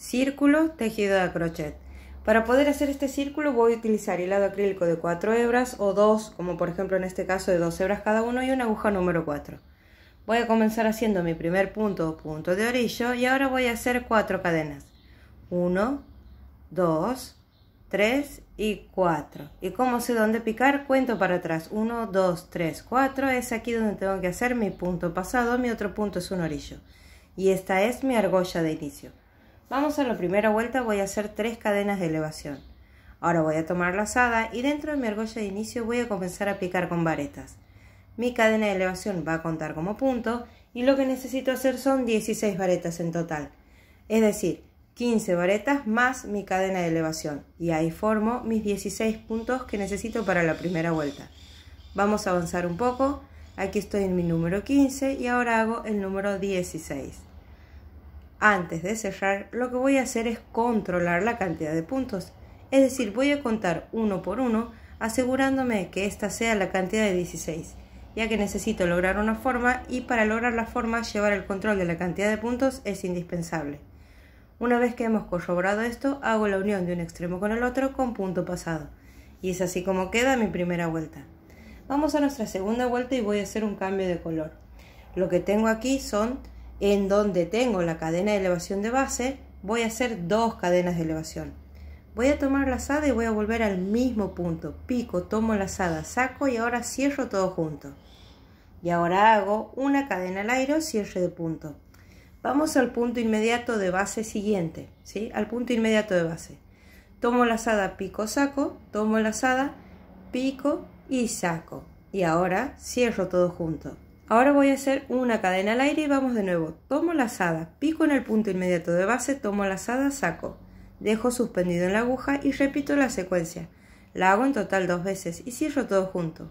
círculo, tejido de crochet. Para poder hacer este círculo voy a utilizar hilado acrílico de 4 hebras o 2, como por ejemplo en este caso de 2 hebras cada uno y una aguja número 4. Voy a comenzar haciendo mi primer punto o punto de orillo y ahora voy a hacer 4 cadenas. 1, 2, 3 y 4. Y como sé dónde picar, cuento para atrás. 1, 2, 3, 4. Es aquí donde tengo que hacer mi punto pasado, mi otro punto es un orillo. Y esta es mi argolla de inicio. Vamos a la primera vuelta, voy a hacer tres cadenas de elevación. Ahora voy a tomar la lazada y dentro de mi argolla de inicio voy a comenzar a picar con varetas. Mi cadena de elevación va a contar como punto y lo que necesito hacer son 16 varetas en total. Es decir, 15 varetas más mi cadena de elevación y ahí formo mis 16 puntos que necesito para la primera vuelta. Vamos a avanzar un poco, aquí estoy en mi número 15 y ahora hago el número 16. Antes de cerrar, lo que voy a hacer es controlar la cantidad de puntos, es decir, voy a contar uno por uno asegurándome que esta sea la cantidad de 16, ya que necesito lograr una forma y para lograr la forma llevar el control de la cantidad de puntos es indispensable. Una vez que hemos corroborado esto, hago la unión de un extremo con el otro con punto pasado. Y es así como queda mi primera vuelta. Vamos a nuestra segunda vuelta y voy a hacer un cambio de color. Lo que tengo aquí son en donde tengo la cadena de elevación de base, voy a hacer dos cadenas de elevación. Voy a tomar la lazada y voy a volver al mismo punto. Pico, tomo la lazada, saco y ahora cierro todo junto. Y ahora hago una cadena al aire, cierre de punto. Vamos al punto inmediato de base siguiente, ¿sí? Al punto inmediato de base. Tomo la lazada, pico, saco, tomo la lazada, pico y saco. Y ahora cierro todo junto. Ahora voy a hacer una cadena al aire y vamos de nuevo. Tomo la lazada, pico en el punto inmediato de base, tomo la lazada, saco. Dejo suspendido en la aguja y repito la secuencia. La hago en total dos veces y cierro todo junto.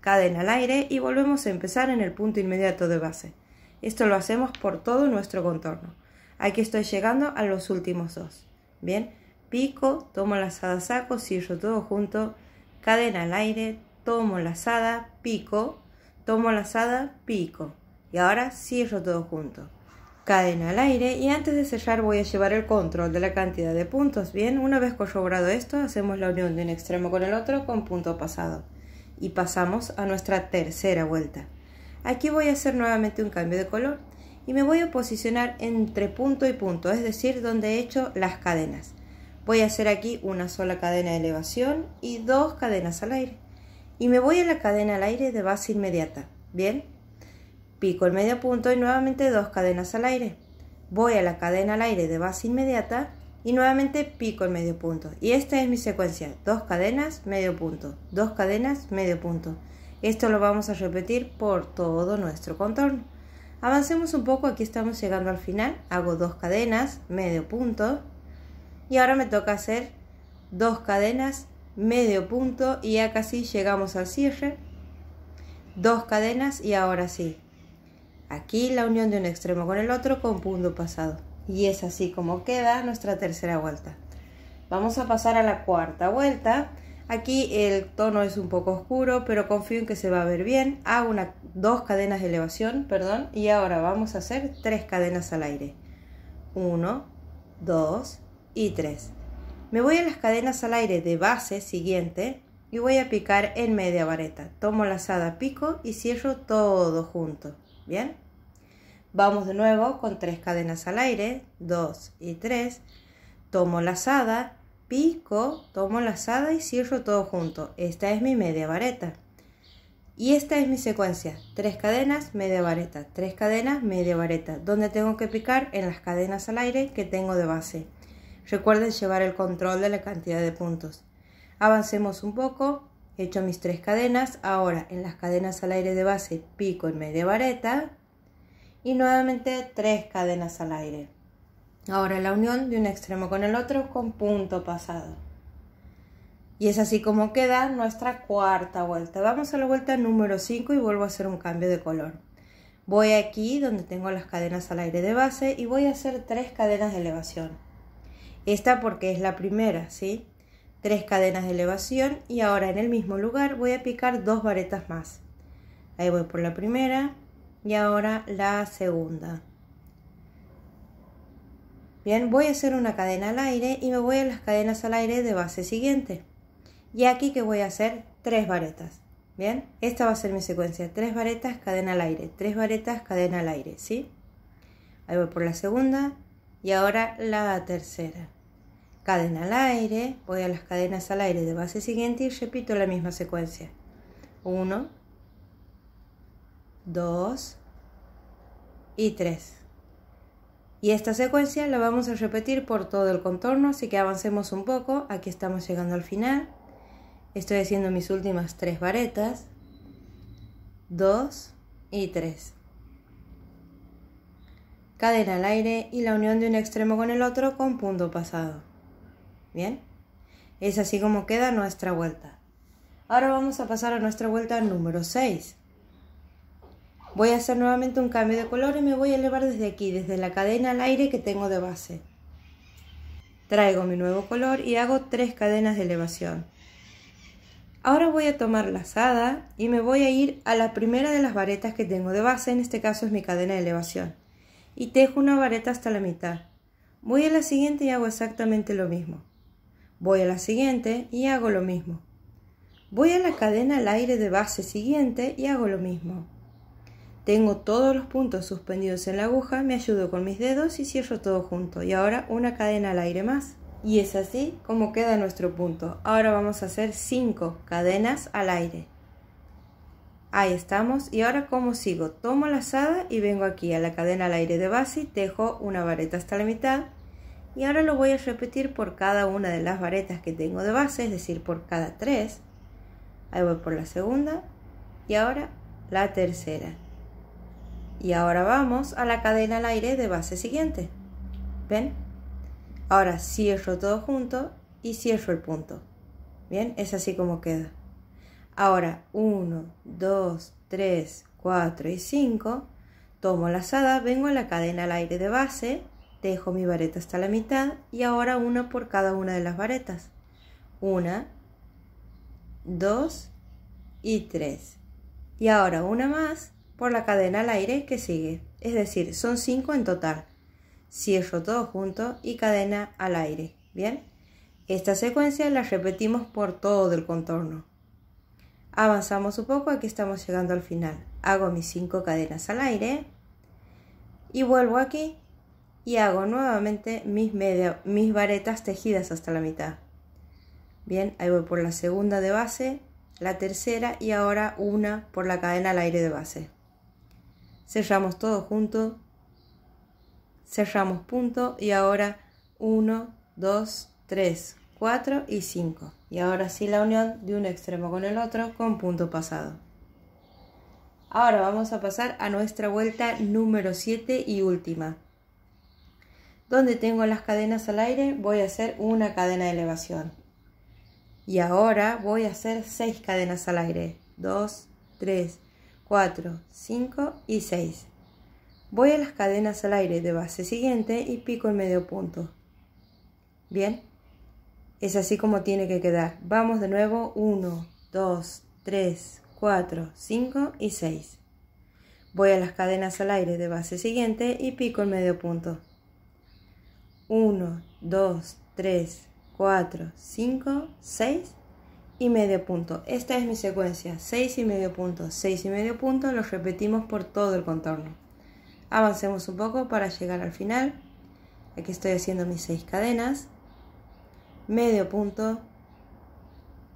Cadena al aire y volvemos a empezar en el punto inmediato de base. Esto lo hacemos por todo nuestro contorno. Aquí estoy llegando a los últimos dos. Bien, pico, tomo la lazada, saco, cierro todo junto, cadena al aire, tomo la lazada, pico, Tomo la asada, pico. Y ahora cierro todo junto. Cadena al aire y antes de sellar voy a llevar el control de la cantidad de puntos. Bien, una vez corroborado esto, hacemos la unión de un extremo con el otro con punto pasado. Y pasamos a nuestra tercera vuelta. Aquí voy a hacer nuevamente un cambio de color y me voy a posicionar entre punto y punto, es decir, donde he hecho las cadenas. Voy a hacer aquí una sola cadena de elevación y dos cadenas al aire y me voy a la cadena al aire de base inmediata. ¿Bien? Pico el medio punto y nuevamente dos cadenas al aire. Voy a la cadena al aire de base inmediata y nuevamente pico el medio punto. Y esta es mi secuencia. Dos cadenas, medio punto. Dos cadenas, medio punto. Esto lo vamos a repetir por todo nuestro contorno. Avancemos un poco, aquí estamos llegando al final. Hago dos cadenas, medio punto. Y ahora me toca hacer dos cadenas, medio punto y acá sí llegamos al cierre. Dos cadenas y ahora sí. Aquí la unión de un extremo con el otro con punto pasado. Y es así como queda nuestra tercera vuelta. Vamos a pasar a la cuarta vuelta. Aquí el tono es un poco oscuro, pero confío en que se va a ver bien. Hago una, dos cadenas de elevación, perdón, y ahora vamos a hacer tres cadenas al aire. Uno, dos y tres. Me voy a las cadenas al aire de base siguiente y voy a picar en media vareta. Tomo lazada, pico y cierro todo junto. ¿Bien? Vamos de nuevo con tres cadenas al aire, dos y tres Tomo lazada, pico, tomo lazada y cierro todo junto. Esta es mi media vareta. Y esta es mi secuencia, tres cadenas, media vareta, tres cadenas, media vareta, donde tengo que picar en las cadenas al aire que tengo de base. Recuerden llevar el control de la cantidad de puntos. Avancemos un poco. He hecho mis tres cadenas. Ahora en las cadenas al aire de base pico en media vareta. Y nuevamente tres cadenas al aire. Ahora la unión de un extremo con el otro con punto pasado. Y es así como queda nuestra cuarta vuelta. Vamos a la vuelta número 5 y vuelvo a hacer un cambio de color. Voy aquí donde tengo las cadenas al aire de base y voy a hacer tres cadenas de elevación. Esta porque es la primera, ¿sí? Tres cadenas de elevación y ahora en el mismo lugar voy a picar dos varetas más. Ahí voy por la primera y ahora la segunda. Bien, voy a hacer una cadena al aire y me voy a las cadenas al aire de base siguiente. Y aquí que voy a hacer tres varetas. Bien, esta va a ser mi secuencia. Tres varetas, cadena al aire. Tres varetas, cadena al aire, ¿sí? Ahí voy por la segunda y ahora la tercera cadena al aire, voy a las cadenas al aire de base siguiente y repito la misma secuencia. 1, 2 y 3. Y esta secuencia la vamos a repetir por todo el contorno, así que avancemos un poco. Aquí estamos llegando al final. Estoy haciendo mis últimas tres varetas. 2 y 3. Cadena al aire y la unión de un extremo con el otro con punto pasado. ¿Bien? Es así como queda nuestra vuelta. Ahora vamos a pasar a nuestra vuelta número 6. Voy a hacer nuevamente un cambio de color y me voy a elevar desde aquí, desde la cadena al aire que tengo de base. Traigo mi nuevo color y hago tres cadenas de elevación. Ahora voy a tomar la lazada y me voy a ir a la primera de las varetas que tengo de base, en este caso es mi cadena de elevación, y tejo una vareta hasta la mitad. Voy a la siguiente y hago exactamente lo mismo. Voy a la siguiente y hago lo mismo. Voy a la cadena al aire de base siguiente y hago lo mismo. Tengo todos los puntos suspendidos en la aguja, me ayudo con mis dedos y cierro todo junto. Y ahora una cadena al aire más. Y es así como queda nuestro punto. Ahora vamos a hacer 5 cadenas al aire. Ahí estamos. Y ahora cómo sigo, tomo la lazada y vengo aquí a la cadena al aire de base y tejo una vareta hasta la mitad y ahora lo voy a repetir por cada una de las varetas que tengo de base, es decir, por cada tres. Ahí voy por la segunda y ahora la tercera. Y ahora vamos a la cadena al aire de base siguiente. ¿Ven? Ahora cierro todo junto y cierro el punto. ¿Bien? Es así como queda. Ahora 1, 2, 3, 4 y 5. Tomo la lazada, vengo a la cadena al aire de base Dejo mi vareta hasta la mitad y ahora una por cada una de las varetas. Una, dos y tres. Y ahora una más por la cadena al aire que sigue. Es decir, son cinco en total. Cierro todo junto y cadena al aire. Bien. Esta secuencia la repetimos por todo el contorno. Avanzamos un poco, aquí estamos llegando al final. Hago mis cinco cadenas al aire y vuelvo aquí y hago nuevamente mis, mis varetas tejidas hasta la mitad. Bien, ahí voy por la segunda de base, la tercera y ahora una por la cadena al aire de base. Cerramos todo junto, cerramos punto y ahora 1, 2, 3, 4 y 5. Y ahora sí la unión de un extremo con el otro con punto pasado. Ahora vamos a pasar a nuestra vuelta número 7 y última donde tengo las cadenas al aire, voy a hacer una cadena de elevación. Y ahora voy a hacer 6 cadenas al aire. 2, 3, 4, 5 y 6. Voy a las cadenas al aire de base siguiente y pico el medio punto. Bien, es así como tiene que quedar. Vamos de nuevo 1, 2, 3, 4, 5 y 6. Voy a las cadenas al aire de base siguiente y pico el medio punto. 1, 2, 3, 4, 5, 6 y medio punto. Esta es mi secuencia, 6 y medio punto, 6 y medio punto, los repetimos por todo el contorno. Avancemos un poco para llegar al final. Aquí estoy haciendo mis 6 cadenas, medio punto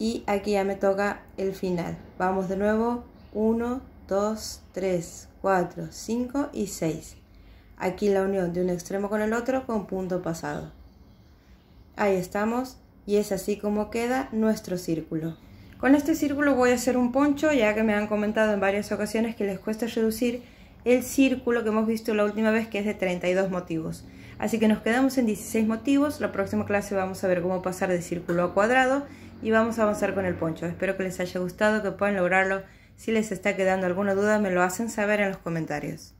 y aquí ya me toca el final. Vamos de nuevo, 1, 2, 3, 4, 5 y 6. Aquí la unión de un extremo con el otro con punto pasado. Ahí estamos y es así como queda nuestro círculo. Con este círculo voy a hacer un poncho ya que me han comentado en varias ocasiones que les cuesta reducir el círculo que hemos visto la última vez que es de 32 motivos. Así que nos quedamos en 16 motivos, la próxima clase vamos a ver cómo pasar de círculo a cuadrado y vamos a avanzar con el poncho. Espero que les haya gustado, que puedan lograrlo. Si les está quedando alguna duda me lo hacen saber en los comentarios.